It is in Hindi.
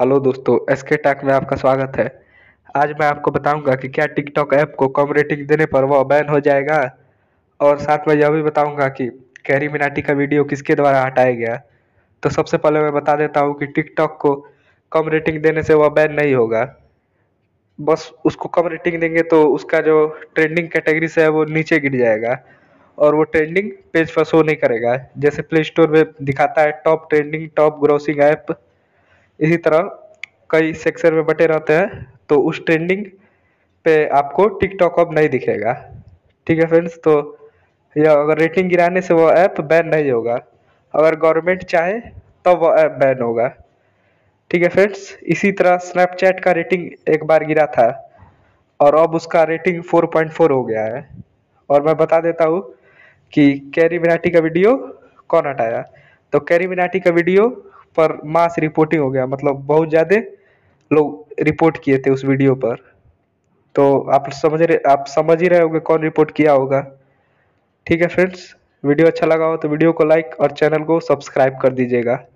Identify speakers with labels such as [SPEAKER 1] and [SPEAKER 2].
[SPEAKER 1] हेलो दोस्तों एस के टैक में आपका स्वागत है आज मैं आपको बताऊंगा कि क्या टिकटॉक ऐप को कम रेटिंग देने पर वह बैन हो जाएगा और साथ में यह भी बताऊंगा कि कैरी मिनाटी का वीडियो किसके द्वारा हटाया गया तो सबसे पहले मैं बता देता हूँ कि टिकटॉक को कम रेटिंग देने से वह बैन नहीं होगा बस उसको कम रेटिंग देंगे तो उसका जो ट्रेंडिंग कैटेगरी से है वो नीचे गिर जाएगा और वो ट्रेंडिंग पेज पर शो नहीं करेगा जैसे प्ले स्टोर में दिखाता है top trending top grossing app इसी तरह कई सेक्शन में बटे रहते हैं तो उस ट्रेंडिंग पे आपको टिकटॉक अब नहीं दिखेगा ठीक है फ्रेंड्स तो या अगर रेटिंग गिराने से वो ऐप बैन नहीं होगा अगर गवर्नमेंट चाहे तब तो वो ऐप बैन होगा ठीक है फ्रेंड्स इसी तरह स्नैपचैट का रेटिंग एक बार गिरा था और अब उसका रेटिंग 4.4 हो गया है और मैं बता देता हूँ कि कैरी मिनाटी का वीडियो कौन हटाया तो कैरी मिनाटी का वीडियो पर मास रिपोर्टिंग हो गया मतलब बहुत ज़्यादा लोग रिपोर्ट किए थे उस वीडियो पर तो आप समझ रहे आप समझ ही रहे होंगे कौन रिपोर्ट किया होगा ठीक है फ्रेंड्स वीडियो अच्छा लगा हो तो वीडियो को लाइक और चैनल को सब्सक्राइब कर दीजिएगा